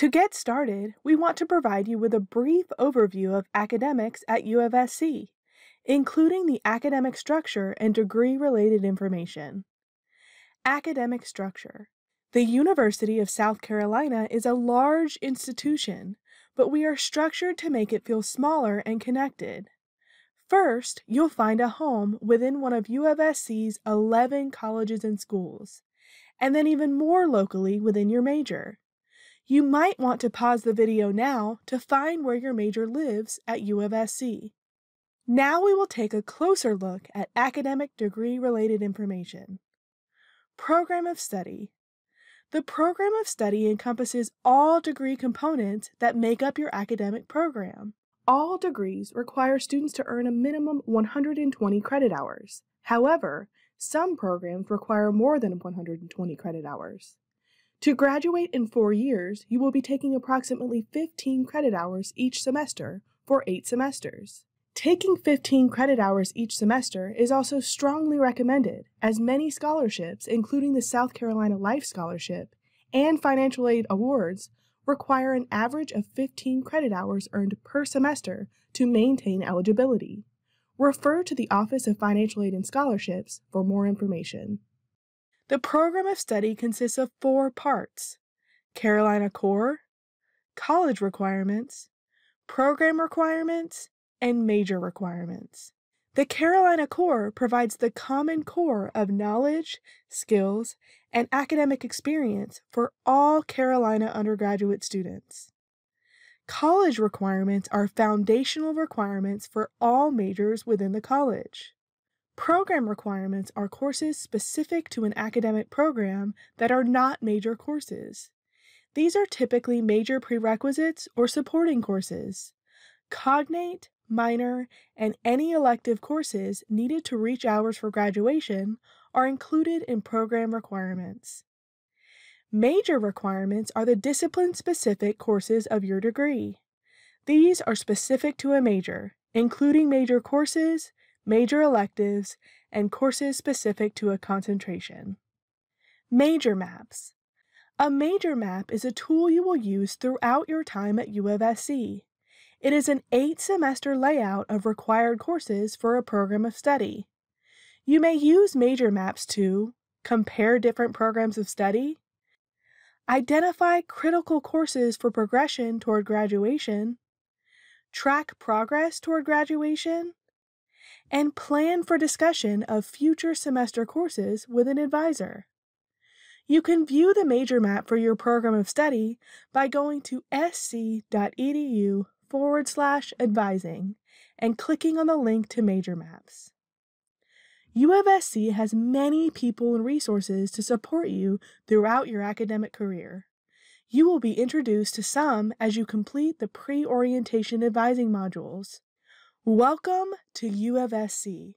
To get started, we want to provide you with a brief overview of academics at U of SC, including the academic structure and degree related information. Academic structure. The University of South Carolina is a large institution, but we are structured to make it feel smaller and connected. First, you'll find a home within one of U of SC's 11 colleges and schools, and then even more locally within your major. You might want to pause the video now to find where your major lives at U of SC. Now we will take a closer look at academic degree-related information. Program of Study The program of study encompasses all degree components that make up your academic program. All degrees require students to earn a minimum 120 credit hours. However, some programs require more than 120 credit hours. To graduate in four years, you will be taking approximately 15 credit hours each semester for eight semesters. Taking 15 credit hours each semester is also strongly recommended, as many scholarships, including the South Carolina Life Scholarship and financial aid awards, require an average of 15 credit hours earned per semester to maintain eligibility. Refer to the Office of Financial Aid and Scholarships for more information. The program of study consists of four parts Carolina Core, College Requirements, Program Requirements, and Major Requirements. The Carolina Core provides the common core of knowledge, skills, and academic experience for all Carolina undergraduate students. College requirements are foundational requirements for all majors within the college. Program requirements are courses specific to an academic program that are not major courses. These are typically major prerequisites or supporting courses. Cognate, minor, and any elective courses needed to reach hours for graduation are included in program requirements. Major requirements are the discipline specific courses of your degree. These are specific to a major, including major courses, major electives, and courses specific to a concentration. Major Maps A major map is a tool you will use throughout your time at U of SC. It is an eight semester layout of required courses for a program of study. You may use major maps to compare different programs of study, identify critical courses for progression toward graduation, track progress toward graduation, and plan for discussion of future semester courses with an advisor. You can view the major map for your program of study by going to sc.edu forward slash advising and clicking on the link to major maps. UFSC has many people and resources to support you throughout your academic career. You will be introduced to some as you complete the pre orientation advising modules. Welcome to U of SC.